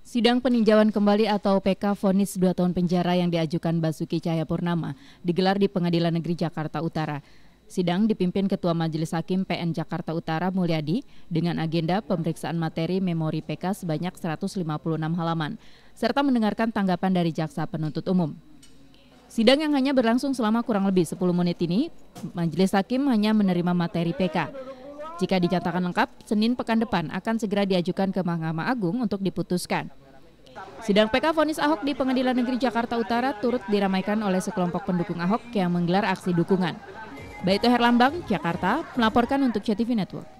Sidang peninjauan kembali atau PK vonis 2 tahun penjara yang diajukan Basuki Cahayapurnama digelar di Pengadilan Negeri Jakarta Utara. Sidang dipimpin Ketua Majelis Hakim PN Jakarta Utara Mulyadi dengan agenda pemeriksaan materi memori PK sebanyak 156 halaman, serta mendengarkan tanggapan dari Jaksa Penuntut Umum. Sidang yang hanya berlangsung selama kurang lebih 10 menit ini, Majelis Hakim hanya menerima materi PK. Jika dinyatakan lengkap, Senin pekan depan akan segera diajukan ke Mahkamah Agung untuk diputuskan. Sidang PK vonis Ahok di Pengadilan Negeri Jakarta Utara turut diramaikan oleh sekelompok pendukung Ahok yang menggelar aksi dukungan. Baito Herlambang, Jakarta, melaporkan untuk CTV Network.